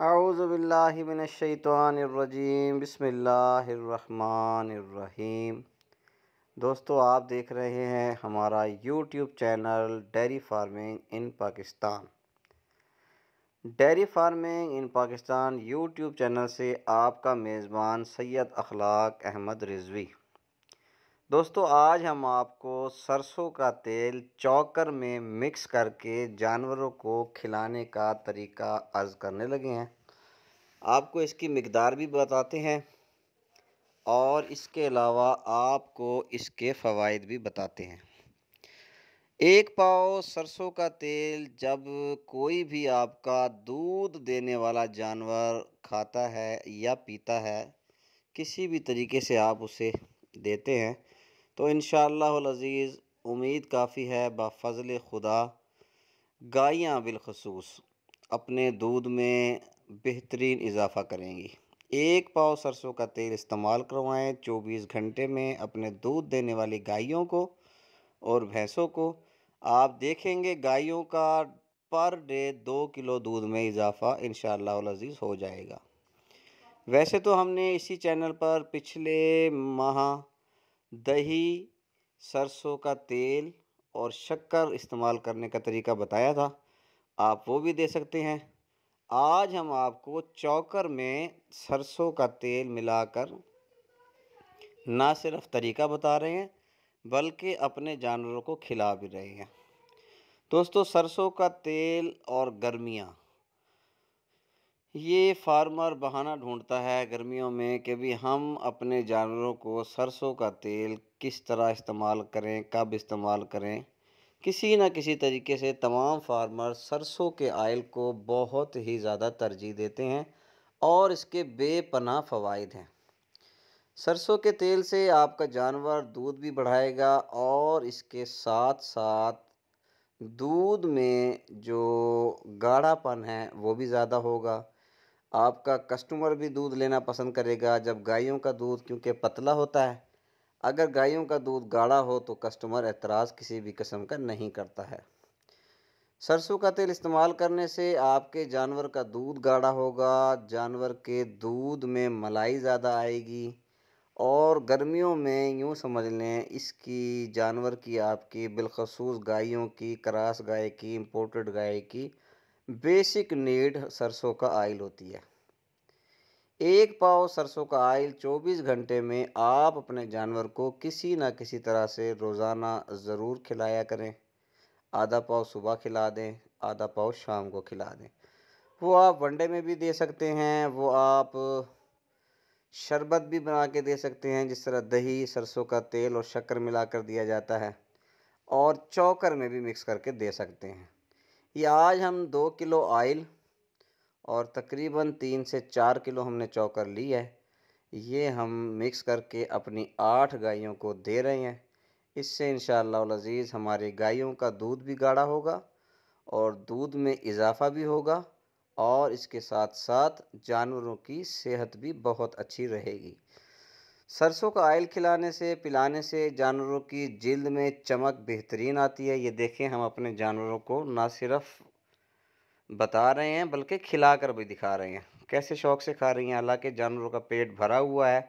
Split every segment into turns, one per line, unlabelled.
आउज़बिल्लिमिनशैतरजीम बसमीम दोस्तों आप देख रहे हैं हमारा YouTube channel dairy farming in Pakistan dairy farming in Pakistan YouTube channel से आपका मेज़बान सैयद अखलाक अहमद रिजवी दोस्तों आज हम आपको सरसों का तेल चौकर में मिक्स करके जानवरों को खिलाने का तरीका अर्ज़ करने लगे हैं आपको इसकी मकदार भी बताते हैं और इसके अलावा आपको इसके फ़वाद भी बताते हैं एक पाव सरसों का तेल जब कोई भी आपका दूध देने वाला जानवर खाता है या पीता है किसी भी तरीके से आप उसे देते हैं तो इन शज़ीज़ उम्मीद काफ़ी है बाफ़ल खुदा गायें बिलखसूस अपने दूध में बेहतरीन इजाफ़ा करेंगी एक पाव सरसों का तेल इस्तेमाल करवाएं 24 घंटे में अपने दूध देने वाली गायों को और भैंसों को आप देखेंगे गायों का पर डे दो किलो दूध में इजाफ़ा इन शज़ीज़ हो जाएगा वैसे तो हमने इसी चैनल पर पिछले माह दही सरसों का तेल और शक्कर इस्तेमाल करने का तरीका बताया था आप वो भी दे सकते हैं आज हम आपको चौकर में सरसों का तेल मिलाकर ना सिर्फ तरीका बता रहे हैं बल्कि अपने जानवरों को खिला भी रहे हैं दोस्तों सरसों का तेल और गर्मियाँ ये फार्मर बहाना ढूंढता है गर्मियों में कि भी हम अपने जानवरों को सरसों का तेल किस तरह इस्तेमाल करें कब इस्तेमाल करें किसी न किसी तरीके से तमाम फार्मर सरसों के आयल को बहुत ही ज़्यादा तरजीह देते हैं और इसके बेपना फ़वाद हैं सरसों के तेल से आपका जानवर दूध भी बढ़ाएगा और इसके साथ साथ दूध में जो गाढ़ापन है वो भी ज़्यादा होगा आपका कस्टमर भी दूध लेना पसंद करेगा जब गायों का दूध क्योंकि पतला होता है अगर गायों का दूध गाढ़ा हो तो कस्टमर एतराज़ किसी भी कस्म का नहीं करता है सरसों का तेल इस्तेमाल करने से आपके जानवर का दूध गाढ़ा होगा जानवर के दूध में मलाई ज़्यादा आएगी और गर्मियों में यूँ समझ लें इसकी जानवर की आपकी बिलखसूस गायों की क्रास गाय की इम्पोर्टेड गाय की बेसिक नीड सरसों का आयल होती है एक पाव सरसों का आयल 24 घंटे में आप अपने जानवर को किसी ना किसी तरह से रोज़ाना ज़रूर खिलाया करें आधा पाव सुबह खिला दें आधा पाव शाम को खिला दें वो आप वनडे में भी दे सकते हैं वो आप शरबत भी बना के दे सकते हैं जिस तरह दही सरसों का तेल और शक्कर मिलाकर दिया जाता है और चौकर में भी मिक्स करके दे सकते हैं ये आज हम दो किलो ऑयल और तकरीबन तीन से चार किलो हमने चौकर ली है ये हम मिक्स करके अपनी आठ गायों को दे रहे हैं इससे इन शजीज़ हमारे गायों का दूध भी गाढ़ा होगा और दूध में इजाफा भी होगा और इसके साथ साथ जानवरों की सेहत भी बहुत अच्छी रहेगी सरसों का आयल खिलाने से पिलाने से जानवरों की जल्द में चमक बेहतरीन आती है ये देखें हम अपने जानवरों को ना सिर्फ बता रहे हैं बल्कि खिला कर भी दिखा रहे हैं कैसे शौक़ से खा रही हैं हालांकि जानवरों का पेट भरा हुआ है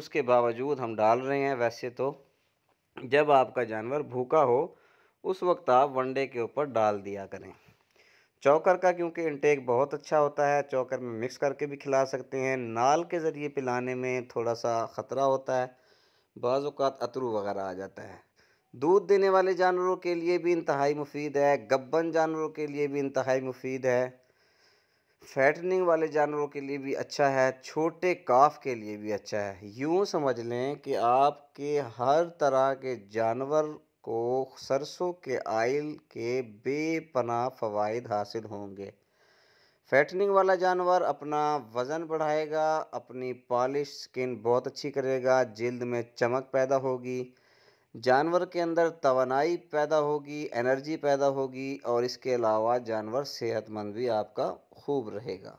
उसके बावजूद हम डाल रहे हैं वैसे तो जब आपका जानवर भूखा हो उस वक्त आप वनडे के ऊपर डाल दिया करें चौकर का क्योंकि इंटेक बहुत अच्छा होता है चौकर में मिक्स करके भी खिला सकते हैं नाल के ज़रिए पिलाने में थोड़ा सा ख़तरा होता है बाज़ात अतरू वगैरह आ जाता है दूध देने वाले जानवरों के लिए भी इंतहाई मुफीद है गब्बन जानवरों के लिए भी इंतहाई मुफीद है फैटनिंग वाले जानवरों के लिए भी अच्छा है छोटे काफ के लिए भी अच्छा है यूँ समझ लें कि आपके हर तरह के जानवर को सरसों के आयल के बेपना फ़वाद हासिल होंगे फैटनिंग वाला जानवर अपना वज़न बढ़ाएगा अपनी पॉलिश स्किन बहुत अच्छी करेगा जल्द में चमक पैदा होगी जानवर के अंदर तोनाई पैदा होगी एनर्जी पैदा होगी और इसके अलावा जानवर सेहतमंद भी आपका खूब रहेगा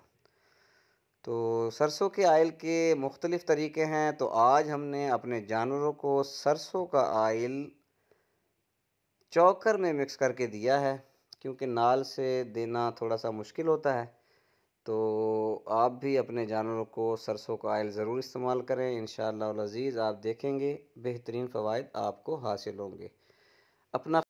तो सरसों के आयल के मुख्तलिफ़ तरीके हैं तो आज हमने अपने जानवरों को सरसों का आयल चौकर में मिक्स करके दिया है क्योंकि नाल से देना थोड़ा सा मुश्किल होता है तो आप भी अपने जानवरों को सरसों का आयल ज़रूर इस्तेमाल करें इन शज़ीज़ आप देखेंगे बेहतरीन फ़वाद आपको हासिल होंगे अपना